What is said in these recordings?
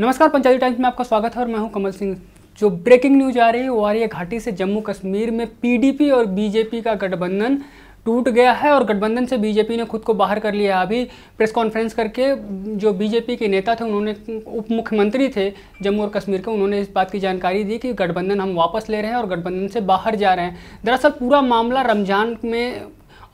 नमस्कार पंचायती टाइम्स में आपका स्वागत है और मैं हूं कमल सिंह जो ब्रेकिंग न्यूज आ रही है वो आ रही है घाटी से जम्मू कश्मीर में पीडीपी और बीजेपी का गठबंधन टूट गया है और गठबंधन से बीजेपी ने खुद को बाहर कर लिया अभी प्रेस कॉन्फ्रेंस करके जो बीजेपी के नेता थे उन्होंने उप मुख्यमंत्री थे जम्मू और कश्मीर के उन्होंने इस बात की जानकारी दी कि गठबंधन हम वापस ले रहे हैं और गठबंधन से बाहर जा रहे हैं दरअसल पूरा मामला रमजान में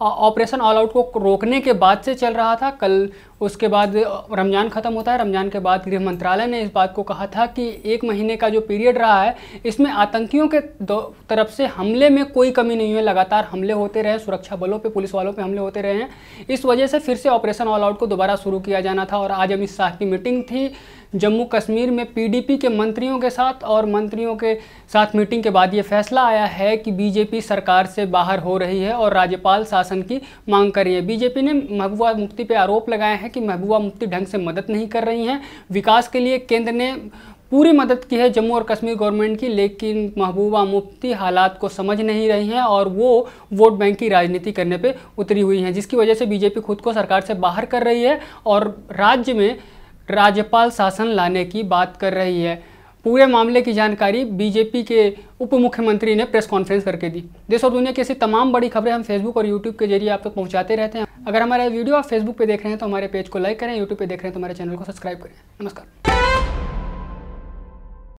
ऑपरेशन ऑल आउट को रोकने के बाद से चल रहा था कल उसके बाद रमज़ान ख़त्म होता है रमज़ान के बाद गृह मंत्रालय ने इस बात को कहा था कि एक महीने का जो पीरियड रहा है इसमें आतंकियों के तरफ से हमले में कोई कमी नहीं हुई लगातार हमले होते रहे सुरक्षा बलों पे पुलिस वालों पे हमले होते रहे हैं इस वजह से फिर से ऑपरेशन ऑल आउट को दोबारा शुरू किया जाना था और आज अमित शाह की मीटिंग थी जम्मू कश्मीर में पीडीपी के मंत्रियों के साथ और मंत्रियों के साथ मीटिंग के बाद ये फैसला आया है कि बीजेपी सरकार से बाहर हो रही है और राज्यपाल शासन की मांग कर रही है बीजेपी ने महबूबा मुफ्ती पर आरोप लगाए हैं कि महबूबा मुफ्ती ढंग से मदद नहीं कर रही हैं विकास के लिए केंद्र ने पूरी मदद की है जम्मू और कश्मीर गवर्नमेंट की लेकिन महबूबा मुफ्ती हालात को समझ नहीं रही हैं और वो वोट बैंक की राजनीति करने पे उतरी हुई हैं जिसकी वजह से बीजेपी खुद को सरकार से बाहर कर रही है और राज्य में राज्यपाल शासन लाने की बात कर रही है पूरे मामले की जानकारी बीजेपी के उप मुख्यमंत्री ने प्रेस कॉन्फ्रेंस करके दी देश और दुनिया की ऐसी तमाम बड़ी खबरें हम फेसबुक और यूट्यूब के जरिए आप तक तो पहुंचाते रहते हैं अगर हमारा वीडियो आप फेसबुक पे देख रहे हैं तो हमारे पेज को लाइक करें यूट्यूब पे देख रहे हैं तो हमारे चैनल को सब्सक्राइब करें नमस्कार